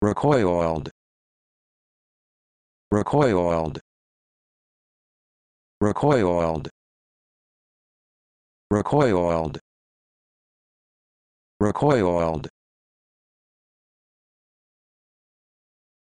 recoiled recoiled recoiled recoiled recoiled